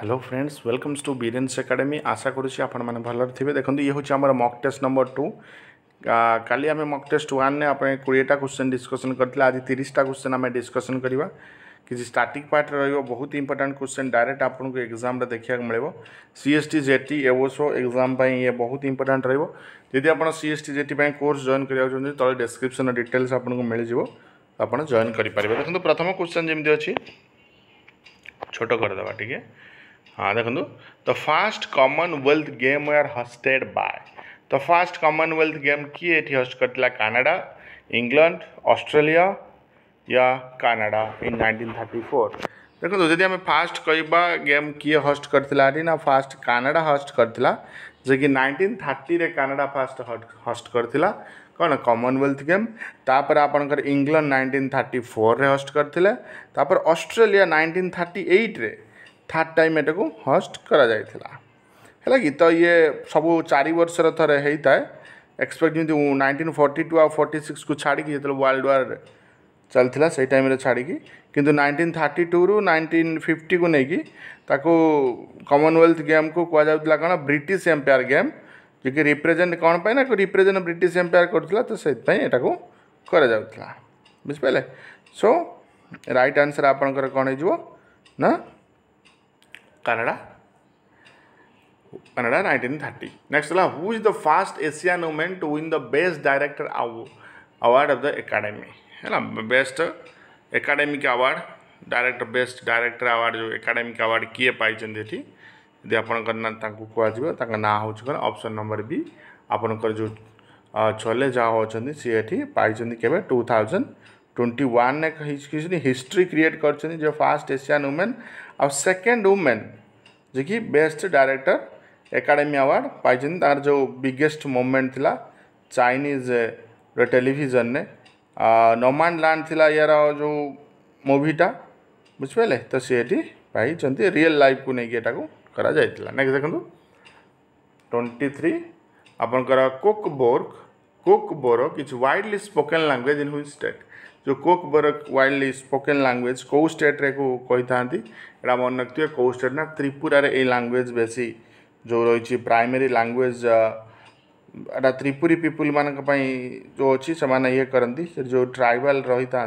Hello friends welcomes to Biren's academy आशा करुच्ची आपने भल देखते ये हूँ आम मक् टेस्ट नंबर टू का आम मक् टेस्ट व्वाने कोड़ेटा क्वेश्चन डिस्कसन करते आज तीसटा क्वेश्चन आम डिस्कसन करवा किसी स्टार्ट पार्ट रही है बहुत इंपोर्टाट क्वेश्चन डायरेक्ट आपको एग्जाम देखा मिले सी एस टी जेटी एवसो एक्जाम ये बहुत इंपोर्टाट रही आप C S T JET course join करा चाहते तेज़े डेस्क्रिपन डिटेल्स आपको मिल जाव आप जॉन करेंगे देखो तो प्रथम क्वेश्चन जमी अच्छी छोट कर ठीक ହଁ ଦେଖନ୍ତୁ the first Commonwealth game were hosted by the first Commonwealth game କିଏ ଏଠି ହଷ୍ଟ କରିଥିଲା କାନାଡ଼ା ଇଂଲଣ୍ଡ ଅଷ୍ଟ୍ରେଲିଆ ୟା Canada in nineteen thirty four ଦେଖନ୍ତୁ ଯଦି ଆମେ ଫାଷ୍ଟ କହିବା ଗେମ୍ କିଏ ହଷ୍ଟ କରିଥିଲା ଏଠି ନା ଫାଷ୍ଟ କାନାଡ଼ା ହଷ୍ଟ କରିଥିଲା ଯିଏକି ନାଇଣ୍ଟିନ୍ ଥାର୍ଟିରେ କାନାଡ଼ା ଫାଷ୍ଟ ହଷ୍ଟ କରିଥିଲା କ'ଣ କମନୱେଲ୍ଥ ଗେମ୍ ତାପରେ ଆପଣଙ୍କର ଇଂଲଣ୍ଡ ନାଇଣ୍ଟିନ୍ ଥାର୍ଟି ଫୋର୍ରେ ହଷ୍ଟ କରିଥିଲେ ତାପରେ ଅଷ୍ଟ୍ରେଲିଆ ନାଇଣ୍ଟିନ୍ ଥାର୍ଟି ଏଇଟ୍ରେ थार्ड टाइम यटा को हस्ट कर तो ये सब चार बर्षर थे एक्सपेक्ट जमी नाइंटीन फोर्टी टू आ फोर्टी सिक्स को छाड़ी जो वर्ल्ड वार चलता से टाइम छाड़ी कि नाइंटीन थार्टी टू रू नाइंटीन फिफ्टी को लेकिन कमनवेल्थ गेम को कह जाता कौन ब्रिट एम्पायर गेम जो कि रिप्रेजेट कौन पाए ना रिप्रेजेट ब्रिट एम्पायर करुला तो से बुझे सो रईट आंसर आपंकर ना Canada Canada nineteen thirty next ला who is the first Asian women to win the best director award of the है ना best academic award director best director award जो एकेडमिक अवार्ड किए पाई ये आपड़ी ना हूँ ऑप्शन नंबर बी आपण जो छोले जहाँ अच्छा सी ये पाई टू थाउजेंड ट्वेंटी वन में हिस्ट्री क्रिएट कर फास्ट एसियान वुमेन आउ सेकेंड वुमेन जे कि बेस्ट डायरेक्टर एकाडेमी अवार्ड पाई तार जो बिगेस्ट मोमेंट था चाइनीज टेलीजन ने नमांड लैंड था यार जो मुविटा बुझे तो सीएटी पाई रियल लाइफ को नहीं कि कर देखु ट्वेंटी थ्री आपंकर Kokborok Kokborok is widely spoken language in which state जो Kok Kokborok wildly spoken language कौ स्टेट कही मन रखी कौ स्टेट ना त्रिपुरार लांगुएज बेसी जो रही प्राइमरी लांगुएज त्रिपुरी पीपुल मानी जो अच्छी से ये करती जो ट्राइबाल रही था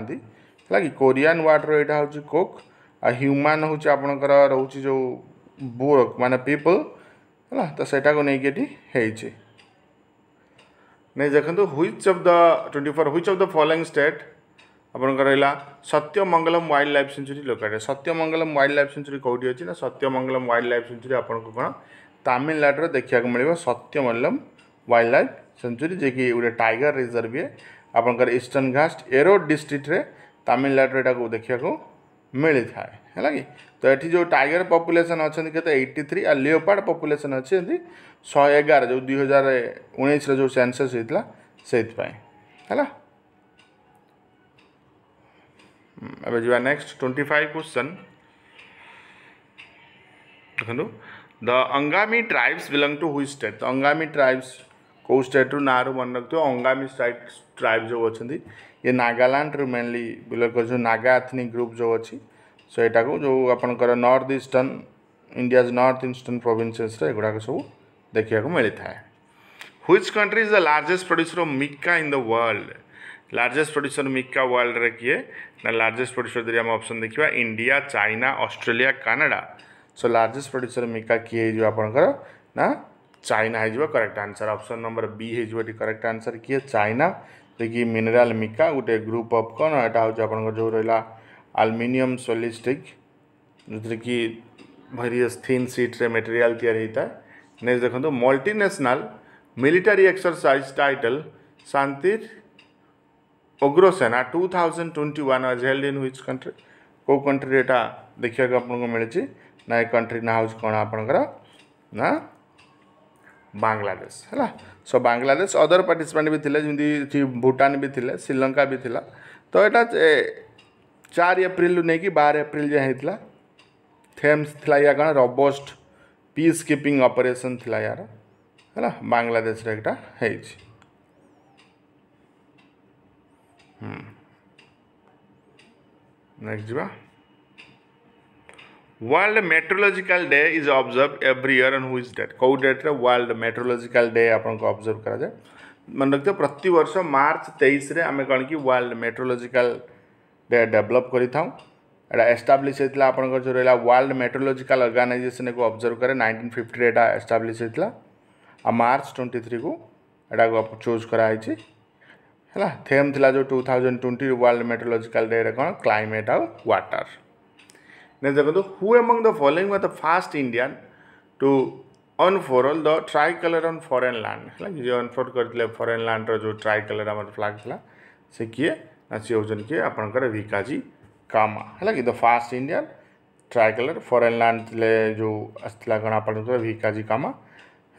कि कोरियान वार्डर यहाँ हूँ कोक आ ह्यूमान हूँ आपणकर रोच जो बोरक मान पीपल है तो सेटा को नहीं कि नहीं देखो which of the twenty four which of the following state ଆପଣଙ୍କର ରହିଲା Sathyamangalam wild life sanctuary located Sathyamangalam wild life sanctuary କେଉଁଠି ଅଛି ନା ସତ୍ୟମଙ୍ଗଲମ ୱାଇଲ୍ଡ ଲାଇଫ୍ ସେଞ୍ଚୁରୀ ଆପଣଙ୍କୁ କ'ଣ ତାମିଲନାଡ଼ୁରେ ଦେଖିବାକୁ ମିଳିବ ସତ୍ୟମଙ୍ଗଲମ ୱାଇଲ୍ଡ ଲାଇଫ୍ ସେଞ୍ଚୁରୀ ଯିଏକି ଗୋଟେ ଟାଇଗର ରିଜର୍ଭ ଇଏ ଆପଣଙ୍କର ଇଷ୍ଟର୍ଣ୍ଣ ଘାଷ୍ଟ ଏରୋ ଡିଷ୍ଟ୍ରିକ୍ଟରେ ତାମିଲନାଡ଼ୁରେ ଏଟାକୁ ଦେଖିବାକୁ ମିଳିଥାଏ ହେଲା କି ତ ଏଠି ଯେଉଁ ଟାଇଗର ପପୁଲେସନ୍ ଅଛନ୍ତି କେତେ ଏଇଟି ଥ୍ରୀ ଆଉ ଲିଓପାର୍ଡ଼ ପପୁଲେସନ୍ ଅଛନ୍ତି ଶହେ ଏଗାର ଯେଉଁ ଦୁଇ ହଜାର ଉଣେଇଶର ଯେଉଁ ସେନ୍ସସ୍ ହେଇଥିଲା ସେଇଥିପାଇଁ ହେଲା अब ट्वेंटी फाइव क्वेश्चन देखो the Angami tribes belong to which state तो अंगामी ट्राइब्स कौ स्टेट रू ना मन रखे अंगामी स्टेट ट्राइब जो अच्छा ये नागालांड रू मेनली बिलंग कर नागा एथनिक ग्रुप जो अच्छी सो यटा को जो आप north eastern India north eastern provinces एगुड़ाक सब देखा मिलता है which country is the largest producer mica in the world largest producer mica world रे किए ना लार्जेस्ट प्रड्यूसर जी आम अप्सन देखा India China Australia Canada so largest producer mica किए हो चाइना हो correct answer option number B हो करेक्ट आंसर किए चाइना देखिए मिनेराल मिका गोटे ग्रुप अफ कौन एटा हूँ आप जो रहा आलमिनियम सोलिस्टिक जो कि भेरियस थीन सीट्रे मेटेरियाल या नेक्स्ट देखो मल्टीनेशनल मिलिटारी एक्सरसाइज टाइटल शांतिर Ogroshena two thousand twenty one was held in which country को कंट्री यहाँ देखा आपको मिली ना ये कंट्री ना हूँ कौन आपंकर बांग्लादेश है सो बांग्लादेश अदर पार्टिसिपेंट भी थे जमी भूटान भी थे श्रीलंका भी थी तो यहाँ चार एप्रिलु नहीं कि बार एप्रिल जो है थेम्स थी या कौन रबोस्ट पीस किपिंग अपरेसन थी यार है बांग्लादेश एक नेक्स्ट हम्म। जी world meteorological day is observe every year and which date कौ डेट्रे वर्ल्ड मेट्रोलोजिकल डे आप अब्जर्व कराए मन रखिए वर्ष मार्च तेईस आम कौन कि वर्ल्ड मेट्रोलोजिकल डे डेभलप कर एस्टाब्लीश होता आप जो रहा वर्ल्ड मेट्रोलोजिकल अर्गानाइजेसन को अब्जर्व कै नाइंटीन फिफ्टी एटा एस्टाब्लीश होता आ मार्च ट्वेंटी थ्री को चूज कराई है थेम थी जो two thousand twenty world मेट्रोलोजिकाल day कौन क्लैमेट आउ व्वाटर ने देखो who among the following the first Indian to unfurl the colour on foreign land है जी अनफोर करते फरेन लैंड रो कलर आम फ्लाग था से किए ना सी हूँ किए आपर भिकाजी कामा है कि the first Indian colour foreign land जो आसाला कौन आप भिकाजी कामा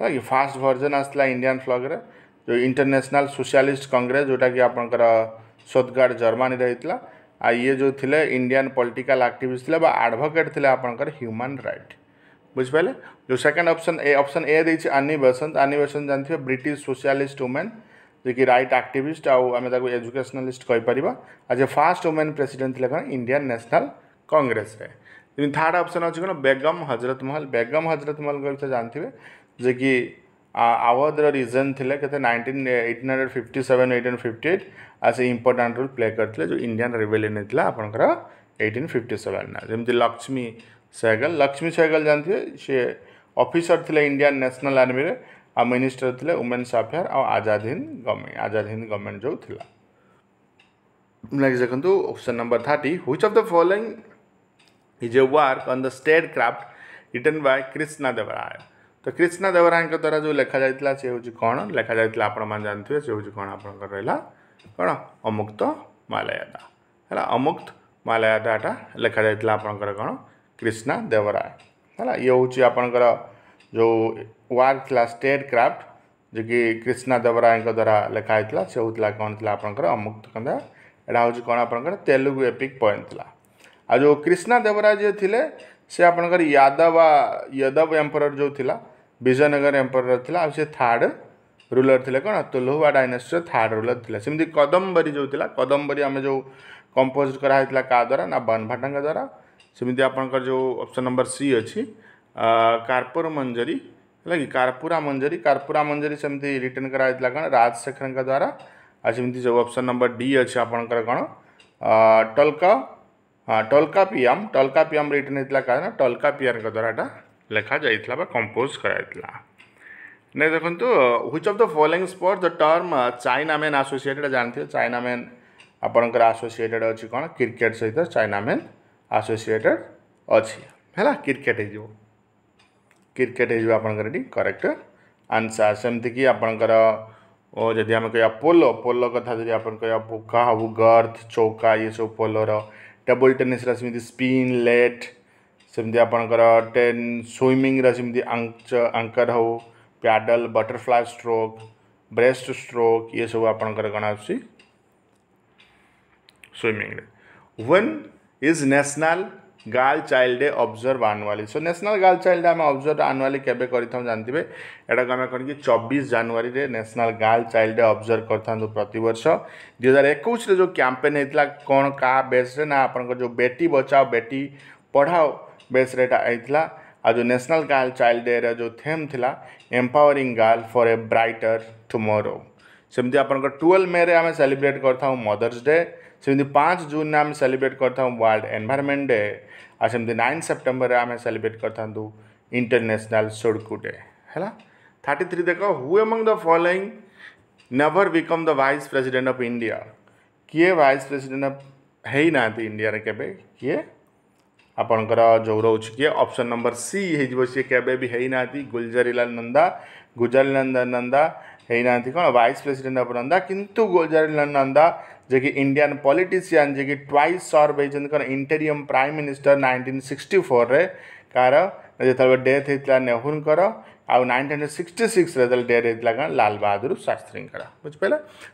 है कि फास्ट भर्जन आसला इंडियान फ्लग्रे जो इंटरनेशनल सोशलिस्ट कांग्रेस जोटा कि आप सदगार्ड जर्मानी होता आ ये जो थे इंडियान पॉलिटिकल आक्टिस्ट थे आडभकेट थे आप ह्यूमन रईट बुझे जो second option A option A दे आनी बसंत आनी बसंत जानते हैं ब्रिटिश सोशलिस्ट वुमेन जो कि रईट आक्टिस्ट आम एजुकेशनालीस्ट कहींपर आज फास्ट वुमेन प्रेसीडेट थे कौन Indian National Congress third option अच्छे कौन बेगम हजरत महल बेगम हजरत महल कहते जानते हैं जे कि आवर रिजन ଥିଲା କେତେ nineteen eighteen hundred fifty seven eighteen fifty eight ଆଉ ସେ ଇମ୍ପୋର୍ଟାଣ୍ଟ ରୋଲ୍ ପ୍ଲେ କରିଥିଲେ ଯେଉଁ ଇଣ୍ଡିଆନ୍ ରେଭେଲିୟନ୍ ହେଇଥିଲା ଆପଣଙ୍କର ଏଇଟିନ୍ ଫିଫ୍ଟି ସେଭେନ୍ ଯେମିତି ଲକ୍ଷ୍ମୀ ସେହଗଲ ଲକ୍ଷ୍ମୀ ସେହଗଲ ଜାଣିଥିବେ ସିଏ ଅଫିସର ଥିଲେ ଇଣ୍ଡିଆନ୍ ନ୍ୟାସନାଲ୍ ଆର୍ମିରେ ଆଉ ମିନିଷ୍ଟର ଥିଲେ ଓମେନ୍ସ ଆଫେୟାର ଆଉ ଆଜାଦ ହିନ୍ଦ ଗଭର୍ଣ୍ଣମେଣ୍ଟ ଆଜାଦ ହିନ୍ଦ ଗଭର୍ଣ୍ଣମେଣ୍ଟ ଯେଉଁ ଥିଲା ନେକ୍ସଟ ଦେଖନ୍ତୁ option number thirty which of the following is a work on the state craft written by Krishna Devaraya तो कृष्णा देवराय द्वारा जो लिखा जाता सी हूँ कौन लेखा जाता आपण मैंने जानते हैं सी हूँ कौन आप रहा कौन अमुक्त मालायादा है अमुक्त मालायादाटा लेखा जाता आपण कौन कृष्णा देवराय है ये हूँ आप जो वार्क स्टेट क्राफ्ट जो कि कृष्णा देवराय द्वारा लेखाही से होता कौन थी आपंकर अमुक्त कंदा यहाँ हूँ कौन आप तेलुगु एपिक पॉइंट थी आ कृष्णा देवराय जी थे सी आपणकर यादव यादव एम्पर जो थिला विजयनगर एम्पर थी आ थार्ड रूलर थे कौन तुल्हुआ डायनेसीटर थार्ड रूलर थी सेमती कदम्बरी जो थी कदम्बरी आम जो कंपोज कराई का द्वारा ना बनभाटा द्वारा सेमती आपंकर जो ऑप्शन नंबर सी अच्छी कार्पुर मंजरी है कि कार्पुरा मंजरी कार्पुरा मंजरी सेमती रिटर्न कराई कौन राजशेखर द्वारा आमती जो ऑप्शन नंबर डी अच्छे आपण कौन टल्का हाँ टल्का पीएम टल्का पीएम रिटर्न होता है क्या टल्का पीएर द्वारा लिखा जा कंपोज कराइला देखो which of the following sport the term chinaman associated जानते चाइना मेन आपंकर आसोसीएटेड अच्छी कौन क्रिकेट सहित चाइना मेन आसोसीएटेड अच्छी है क्रिकेट हो क्रिकेट होकर करेक्ट आंसर सेमती कि आप जी आम कह पोलो पोलो कथा जी आप कह बुखा हाउ गर्थ चौका ये सब पोलोर टेबुल टेनिस स्पीन लेट ᱥᱮᱢᱫᱮ આપણ কৰা 10 সুইমিং ৰাসিমতি আংচা আংকা ৰাও paddle butterfly stroke breast stroke ইয়ে সব આપন কৰ গনা হছি সুইমিং 1 ইজ ন্যাশনাল গৰ্ল চাইল্ডে observe annually so national girl চাইল্ডে আমি অবজৰ্ভ আনৱালি কেবে কৰি থম জানতিবে এডা গামে কৰকি 24 জানুৱাৰী ৰে ন্যাশনাল গৰ্ল চাইল্ডে অবজৰ্ভ কৰছন্তু প্ৰতি বছৰ 2021 ৰে যো কেম্পেইন হিতলা কোন কা বেছ না આપনৰ যো বেটি বচাও বেটি পঢ়াও बेस्ट एटा आई आज नेशनल गार्ल चाइल्ड डे रो थेम थी empowering girl for a brighter tomorrow सेमती आप ट्वेल्व मे आम सेलिब्रेट कर मदर्स डे सेमती पाँच जून में आम सेलिब्रेट कर वर्ल्ड एनभारमेंट डे आमती नाइन सेप्टेम्बर में आम सेलिब्रेट कर इंटरनेशनल सुड़कू डे है थर्टी थ्री देख who among the following never become the vice president of India किए वाइस प्रेसीडेट अफ है इंडिया के ଆପଣଙ୍କର ଯେଉଁ ରହୁଛି କିଏ ଅପସନ୍ ନମ୍ବର ସି ହେଇଯିବ ସିଏ କେବେ ବି ହେଇନାହାନ୍ତି ଗୁଲଜାରିଲାଲ ନନ୍ଦା ଗୁଜାରିଲାଲ ନନ୍ଦା ହେଇନାହାନ୍ତି କ'ଣ ଭାଇସ୍ ପ୍ରେସିଡେଣ୍ଟ ଅଫ୍ ନନ୍ଦା କିନ୍ତୁ ଗୁଲଜାରିଲାଲ ନନ୍ଦା ଯେ କି ଇଣ୍ଡିଆନ୍ ପଲିଟିସିଆନ୍ ଯେ କି ଟ୍ୱାଇସ୍ ସର୍ଭ ହେଇଛନ୍ତି କ'ଣ interim prime minister nineteen sixty ଫୋର୍ରେ କାହାର ଯେତେବେଳେ ଡେଥ୍ ହେଇଥିଲା ନେହୁରୁଙ୍କର nineteen sixty six date Lal Bahadur Shastri बुझे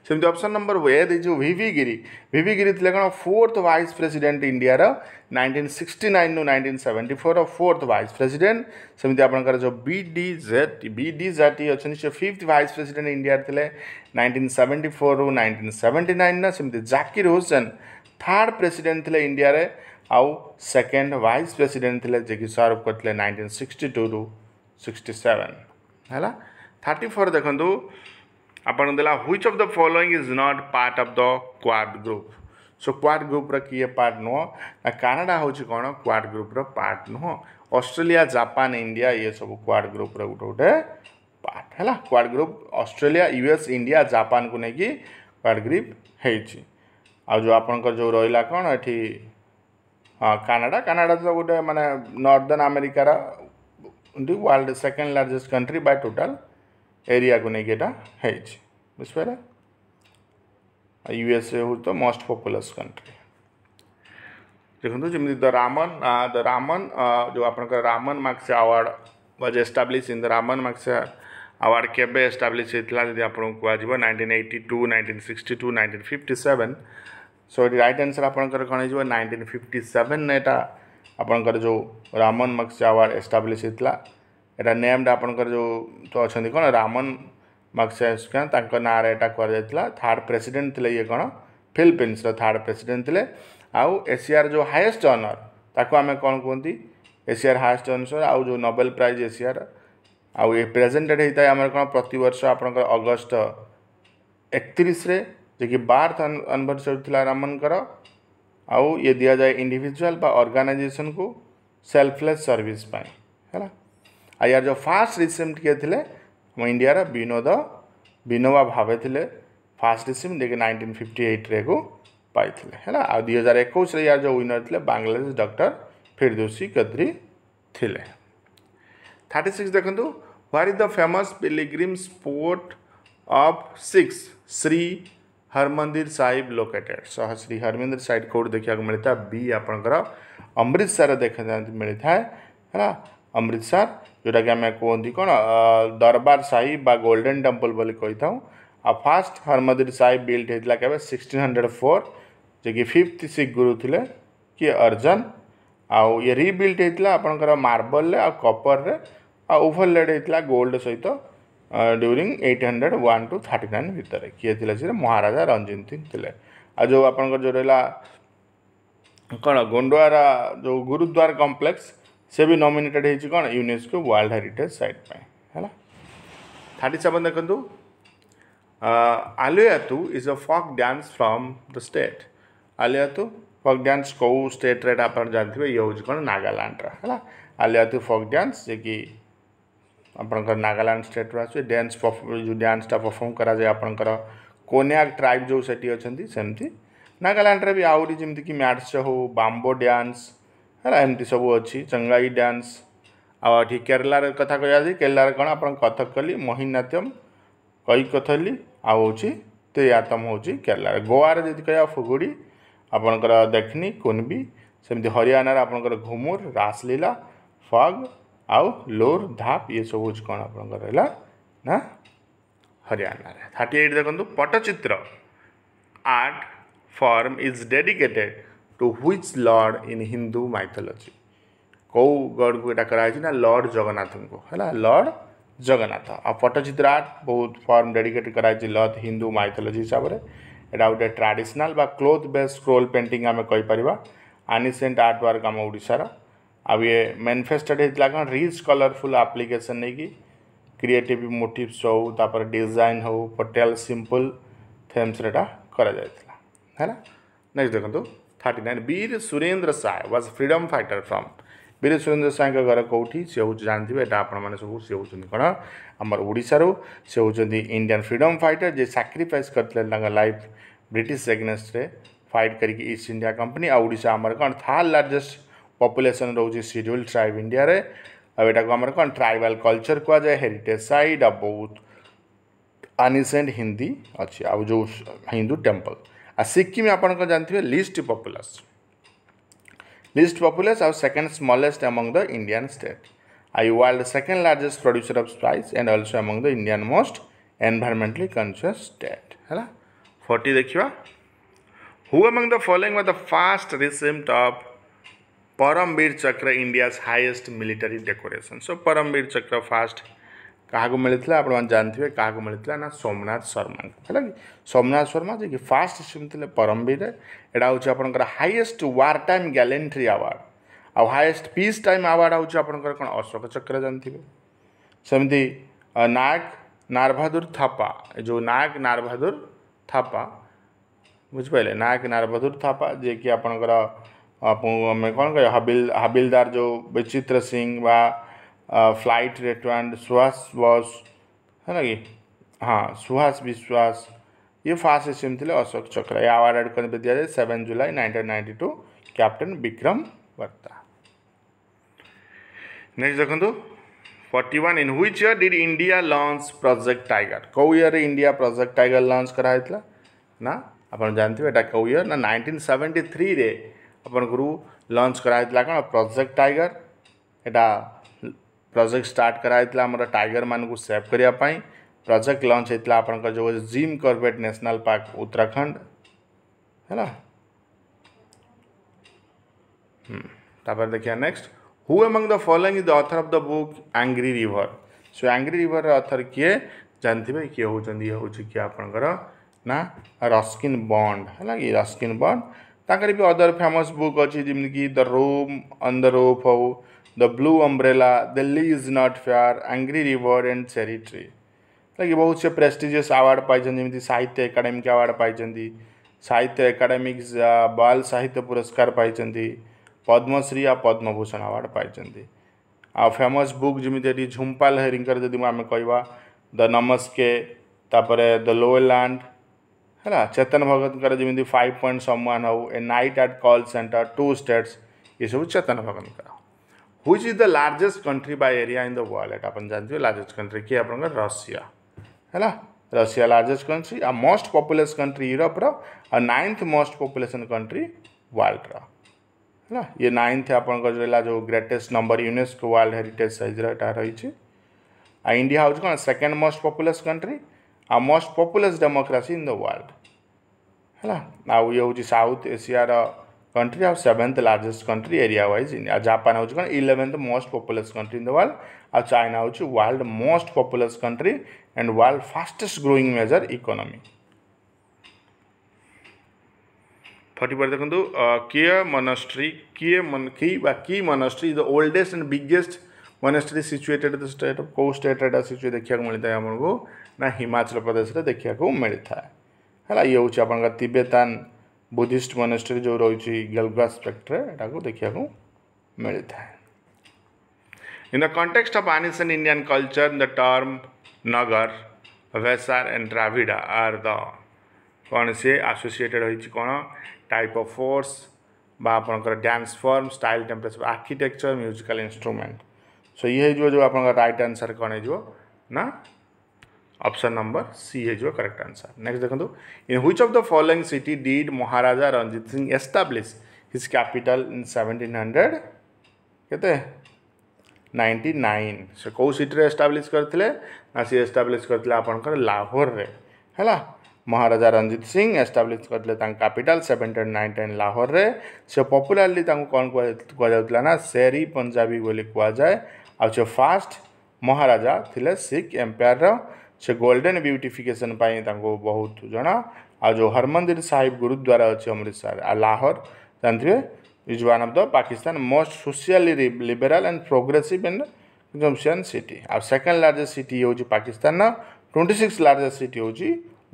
सेमती अप्सन नंबर वे भि भि गिरी भि भि गिरी थे कौन fourth vice president India nineteen sixty nine रू nineteen seventy four fourth vice president सेमती जो B D Jatti B D Jatti अच्छा से फिफ्थ वाइस प्रेसीडेट इंडिया थे नाइंटीन सेवेंटी फोर रु nineteen seventy nine Zakir Hussain third president थे इंडिया आउ सेकेंड वाइस प्रेसीडेट थे जेकि सर्व करते नाइंटीन सिक्सटी टू रु सिक्सटी सेवेन है थार्टी फोर देखु आप देला which of the following is not part of the quad group so quad group किए पार्ट नुह कानाडा हूँ कौन क्वाड ग्रुप पार्ट नुह अस्ट्रेलिया जापान इंडिया ये सब क्वाड ग्रुप रोटे गोटे पार्ट है quad group Australia US India Japan को लेकिन क्वाड ग्रुप हो जो आप जो रहा कौन ये हाँ कानाडा कानाडा तो गोटे मानने नर्दर्ण आमेरिकार the world second largest country by total area କୁ ନେଇକି ଏଇଟା ହେଇଛି ବୁଝିପାରିଲେ ୟୁଏସ୍ଏ ହେଉଛି ତ ମୋଷ୍ଟ ପପୁଲସ୍ କଣ୍ଟ୍ରି ଦେଖନ୍ତୁ ଯେମିତି ଦ ରାମନ୍ ଦ ରାମନ୍ ଯେଉଁ ଆପଣଙ୍କର Ramon Magsaysay award was establish in the Ramon Magsaysay award କେବେ ଏଷ୍ଟାବ୍ଲିଶ୍ ହେଇଥିଲା ଯଦି ଆପଣଙ୍କୁ କୁହାଯିବ nineteen eighty two nineteen sixty two nineteen fifty seven so ଏଠି ରାଇଟ୍ ଆନ୍ସର୍ ଆପଣଙ୍କର କ'ଣ ହେଇଯିବ ନାଇଣ୍ଟିନ୍ ଫିଫ୍ଟି ସେଭେନ୍ ଏଇଟା ଆପଣଙ୍କର ଯେଉଁ ରାମନ ମାକ୍ସ ଆୱାର୍ଡ଼ ଏଷ୍ଟାବ୍ଲିଶ୍ ହେଇଥିଲା ଏଇଟା ନେମ୍ଡ ଆପଣଙ୍କର ଯେଉଁ ତ ଅଛନ୍ତି କ'ଣ ରାମନ ମାକ୍ସେସ୍କା ତାଙ୍କ ନାଁରେ ଏଇଟା କୁହାଯାଇଥିଲା ଥାର୍ଡ଼ ପ୍ରେସିଡେଣ୍ଟ ଥିଲେ ଇଏ କ'ଣ ଫିଲିପିନ୍ସର ଥାର୍ଡ଼ ପ୍ରେସିଡେଣ୍ଟ ଥିଲେ ଆଉ ଏସିଆର ଯେଉଁ ହାଏଷ୍ଟ ଅନର୍ ତାକୁ ଆମେ କ'ଣ କୁହନ୍ତି ଏସିଆର ହାଏଷ୍ଟ ଅନର୍ ଆଉ ଯେଉଁ ନୋବେଲ ପ୍ରାଇଜ୍ ଏସିଆର ଆଉ ଏ ପ୍ରେଜେଣ୍ଟେଡ଼ ହେଇଥାଏ ଆମର କ'ଣ ପ୍ରତିବର୍ଷ ଆପଣଙ୍କର ଅଗଷ୍ଟ ଏକତିରିଶରେ ଯିଏକି ବାର୍ଥ ଆନିଭର୍ସରୀ ଥିଲା ରାମନଙ୍କର आउ ये दि जाए इंडिजुआल अर्गानाइजेसन को सेल्फलेस सर्विस है यार जो फास्ट रिसीप्ट किए थे इंडिया विनोद विनोबा भावे थे फास्ट रिसीप्ट जी नाइंटीन फिफ्टी एइट रे पाई आ दुई हजार एक यार जो विनर थे बांग्लादेश डक्टर फिरदोशी कद्री थे थार्टी सिक्स देखो what is the famous pilgrim spot of Sikhs Shri Harmandir Sahib located सह हाँ, श्री हरमंदिर साइड कौट देखा मिलता है बी आप अमृतसर देखा मिलता है है अमृतसर जोटा कि आम कहती कौन दरबार साहिब बा गोल्डेन टेम्पल बोली कही था आ फास्ट हरमंदिर साहिब बिल्ड होता के सिक्सटीन हंड्रेड फोर जे कि फिफ्थ सिख गुरु थे किए अर्जन आउ ये रिबिल्ड होता आपंकर मार्बल आ कपर आ ओभरलेड होता गोल्ड सहित during eight hundred one two thirty nine भितर किए थे सी महाराजा रंजित सिंह थे आज आप जो रहा कौन गोंडार जो गुरुद्वार कम्प्लेक्स से भी nominated UNESCO world heritage site है थर्टी सेवेन देखु आलियातु is a folk dance from the state आलियातु फक् डांस कौ स्टेट्रे आप जानते हैं ये हूँ कौन नागालाण्र है आलियातु फक् डांस जे कि ଆପଣଙ୍କର ନାଗାଲାଣ୍ଡ ଷ୍ଟେଟ୍ରୁ ଆସୁଛି ଡ୍ୟାନ୍ସ ଯେଉଁ ଡ୍ୟାନ୍ସଟା ପରଫର୍ମ କରାଯାଏ ଆପଣଙ୍କର କୋନ୍ୟାକ୍ ଟ୍ରାଇବ୍ ଯେଉଁ ସେଠି ଅଛନ୍ତି ସେମିତି ନାଗାଲାଣ୍ଡରେ ବି ଆହୁରି ଯେମିତିକି ମ୍ୟାଟ୍ସ ହେଉ ବାମ୍ବୋ ଡ୍ୟାନ୍ସ ହେଲା ଏମିତି ସବୁ ଅଛି ଚଙ୍ଗାଇ ଡ୍ୟାନ୍ସ ଆଉ ଏଠି କେରଳାର କଥା କୁହାଯାଉଛି କେରଳାରେ କ'ଣ ଆପଣ କଥକଲି ମୋହିନାଟ୍ୟମ୍ କୈକଥଲି ଆଉ ହେଉଛି ତେୟାତମ ହେଉଛି କେରଳାରେ ଗୋଆରେ ଯଦି କହିବା ଫୁଗୁଡ଼ି ଆପଣଙ୍କର ଦେଖନି କୁନବି ସେମିତି ହରିୟାଣାରେ ଆପଣଙ୍କର ଘୁମୁର ରାସଲୀଲା ଫଗ୍ आउ लोर धाप ये सब हूँ कौन आप रहा ना हरियाणा थर्टी एट देखो Patachitra art form is dedicated to which lord in Hindu mythology कौ गड को यहाँ कराई ना लर्ड जगन्नाथ को है लर्ड जगन्नाथ आ पटचित्र आर्ट बहुत फर्म डेडिकेट कराई लर्ड हिंदू माइथोलोजी हिसाब से यहाँ गोटे traditional cloth based scroll painting आम कहीपर आनिसेंट आर्ट वर्क आम ओडार अब ये मेनिफेस्टेड होता है जिला रिच कलरफुल आप्लिकेसन नहीं कि क्रिएटिव मोटिवस हो तापर डिजाइन हो पटेल सिंपल थेम्स करा थेम्स है नेक्स्ट देखो thirty nine Bir Surendra Sai was freedom fighter from Bir Surendra Sai का घर कौटी सी हूँ जानते हैं यहाँ आपण मैंने सब सी हूँ कौन आम ओडार से इंडियन फ्रीडम फाइटर जे साक्रिफाइस कर लाइफ ब्रिटिश एगेन्स्ट फाइट करके ईस्ट इंडिया कंपनी आड़शा आमर कौन थार्ड लार्जेस्ट पपुलेसन रोज सीड्यूल ट्राइब इंडिया आटा यहाँ आम कौन ट्राइबाल कलचर कह जाए हेरीटेज सैड आ बहुत आनिसेंट हिंदी अच्छी आज हिंदू टेम्पल आ सिक्किम आप जानते हैं लिस्ट पपुलेस लिस्ट पपुलेस आ second smallest among the Indian state आई world second largest producer of spice and also among the Indian most environmentally conscious state है फोर्टी देखा who among the following the first recipient of Paramvir Chakra India highest military decoration so Paramvir Chakra first क्या मिले आप जानते क्या मिले ना सोमनाथ शर्मा को है कि सोमनाथ शर्मा जी फास्ट सुनते परमवीर एटा हूँ आप highest war time gallantry award आउ हाइएस्ट पीस टाइम आवार्ड हूँ आप अशोक चक्र जानते सेमती नायक नारबहादुर थापा जो नायक नारबहादुर थापा बुझे नायक नारबहादुर थापा जी कि आपंकर मैं कौन कह हबिल हबिलदार जो विचित्र सिंह व फ्लाइट रेटवैंड सुहास बस है ना कि हाँ सुहास विश्वास ये फास्ट स्टीम थे अशोक चक्र ये अवार्ड एड कर दिया जाए सेवेन जुलाई nineteen ninety two captain Vikram वर्ता नेक्स्ट देखो forty one in which year did India launch project tiger कौ year India project tiger launch कराई ना आप जानते हैं कौ इयर ना नाइंटीन सेवेन्टी थ्री अपन गुरु लॉन्च कराइला कौन प्रोजेक्ट टाइगर एटा प्रोजेक्ट स्टार्ट कराइला आम टाइगर मान को सेव करने प्रोजेक्ट लॉन्च होता आप जो Jim Corbett national park Uttarakhand है ना देखिए next who among the following is the author of the book angry river so angry river author किए जानते किए हूँ ये हूँ कि आपंकर ना रस्किन बंड है रस्किन बंड तर भी अदर फेमस बुक अच्छे जमीक the room on the roof how the blue umbrella the lee is not fair angry river and cherry tree जैसे बहुत से प्रेस्टिजियस आवार्ड जमी साहित्य एकाडेमिक आवार्ड पाई साहित्य एकाडेमिक्स बाल साहित्य पुरस्कार पाई पद्मश्री आ पद्मभूषण आवार्ड पाई आ फेमस बुक जमी झुंपा लहरी जब आम कह द नमस्के द लोए है चेतन भगत जमी फाइव पॉइंट सम्मान हो ए नाइट आट कल सेन्टर टू स्टेट्स ये सब चेतन भगत हुई is the largest country by area in the world आप जानते हैं लार्जेस्ट कंट्री किए आप रशिया है रशिया लार्जेस्ट कंट्री आ मोस्ट पपुलेस कंट्री यूरोप्र ninth most population country world रहा ये नाइन्थ आप जो greatest number UNESCO world heritage सैज रही आ इंडिया हूँ कौन सेकेंड मोस्ट पपुलेस कंट्री आ most populous democracy in the world है आज साउथ ହେଉଛି कंट्री आउ seventh largest country area wise India Japan हूँ कौन eleventh most populous country in the world आ चाइना हूँ world most populous country and world fastest growing major economy पर देखो किए मनस्ट्री किए मन कि monastery is the oldest and biggest monastery situated state कौ स्टेट देखा मिलता है आमको ना हिमाचल प्रदेश में देखा मिलता है है ये हूँ आपका बुद्धिस्ट मनेस्ट्री जो रही गेलगा स्पेक्ट्रे यहाँ को देखा मिलता है in the context of ancient and Indian culture in the term Nagara Vesara and Dravida are the कौन सी आसोसीएटेड रही कौन टाइप अफ फोर्स आपंकर dance form style temperature architecture musical instrument so ये जो आप रईट आंसर कौन हो ऑप्शन नंबर सी है जो करेक्ट आंसर नेक्स्ट देखो in which of the following city did Maharaja Ranjit Singh establish his capital in 1700 hundred के नाइंटी नाइन से कौ सीट्रे एस्टाब्लीश करते ना सी एस्टाब्लीश करते आपंकर लाहोर रे है महाराजा रंजित सिंह एस्टाब्लीश करते कैपिटाल नाइन नाइंटीन लाहोर रे से पपुलारली कौन कहला ना शेरी पंजाबी बोली कहुए आ फास्ट महाराजा थे सिख एम्पायर से गोल्डेन ब्यूटिफिकेसन तांगो बहुत जन आज हरमंदिर साहिब गुरुद्वार अच्छे अमृतसर आ लाहौर जानते is one of the Pakistan most socially liberal and progressive and जमसियान सिटी आ सेकेंड लार्जेस्ट सिटी हूँ Pakistan twenty six largest city हूँ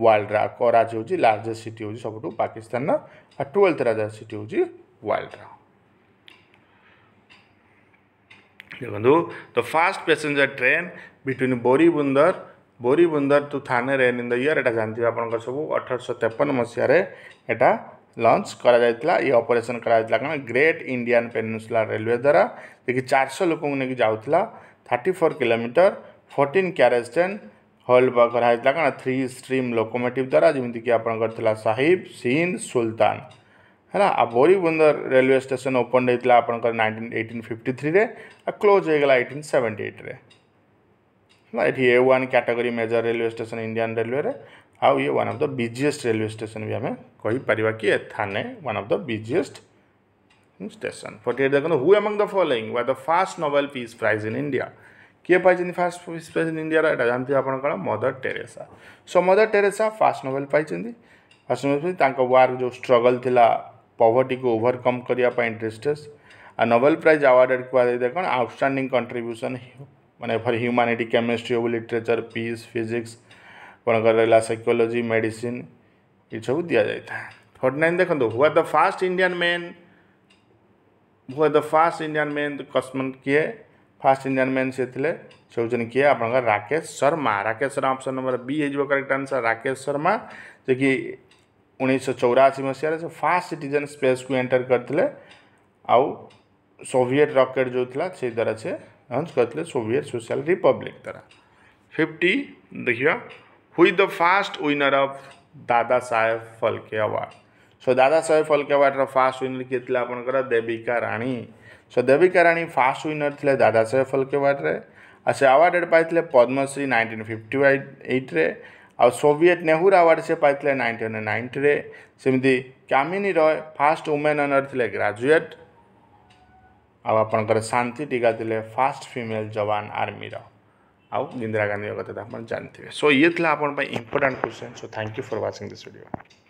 वर्ल्ड रज हूँ लार्जेस्ट सिटी हूँ सब पाकिस्तान आ ट्वेल्थ लार्जेस्ट सिटी हूँ वर्ल्ड रखु the first passenger train between Boribunder Bori Bunder to तो थाने रे इन द एटा जानती आपन सब 1853 मसिया रे एटा लॉन्च करा जायतला ई ऑपरेशन करा ग्रेट इंडियान पेनिनसुला रेलवे द्वारा देखि 400 लोक नहीं कि जाउतला 34 kilometre 14 carriage train hauled by करा थ्री स्ट्रीम लोकोमोटिव द्वारा जमीक कि साहिब सिंध सुल्तान है आ बोरी बंदर रेलवे स्टेशन ओपन देतला आपन कर 1983 रे आ क्लोज हो गला हेगला सेवेन्टी एट्रे ना ये A one category major railway station Indian railway आउ ये one of the busiest railway station भी आम कहीपर कि Thane one of the busiest station forty eight देखो who among the following was the first Nobel peace prize in India किए पाई first peace prize in India यहाँ जानते आप Mother Teresa so Mother Teresa first Nobel पाई first Nobel work जो struggle थी poverty को ओभरकम करने ड्रेस्टेस आ नोबेल प्राइज आवार्ड कहते कौन आउटस्टांग कंट्रब्यूशन मैंने फर ह्यूमानिटी केमिस्ट्री हूँ लिटरेचर पीस फिजिक्स कौन करा सैकोलोजी मेडिसीन ये सब दि जाए थर्ट नाइन देखो who the first Indian man who the first Indian man कस्म किए फास्ट इंडियान मेन सी थे से हूँ किए आप Rakesh Sharma Rakesh Sharma option number B हो कैक्ट आंसर राकेश शर्मा जे कि उन्नीस सौ चौराशी मसीह से फास्ट सिटीजन स्पेस को एंटर करते आउ सोट रकेट जो थी से द्वारा सी आंसर करते सोवियत सोशल रिपब्लिक तरह फिफ्टी देखिए हुई द फास्ट विनर ऑफ दादा साहेब फलके अवार्ड सो दादा साहेब फलके अवार्डर फास्ट विनर किए थे आपंकर देविका राणी सो देविका राणी फास्ट विनर थे दादा साहेब फलके अवार्डर से आवार्ड पाई पद्मश्री नाइंटीन फिफ्टी एट्रे आ ସୋଭିଏଟ୍ ନେହୁର आवार्ड से पाई नाइंटीन ନାଇଣ୍ଟିରେ ସେମିତି Kamini Roy first woman honour ଥିଲେ ଗ୍ରାଜୁଏଟ୍ ଆଉ ଆପଣଙ୍କର ଶାନ୍ତି ଟିକା ଥିଲେ ଫାର୍ଷ୍ଟ ଫିମେଲ୍ ଯବାନ ଆର୍ମିର ଆଉ ଇନ୍ଦିରା ଗାନ୍ଧୀଙ୍କ କଥା ଆପଣ ଜାଣିଥିବେ ସୋ ଇଏ ଥିଲା ଆପଣଙ୍କ ପାଇଁ important question so thank you for watching this video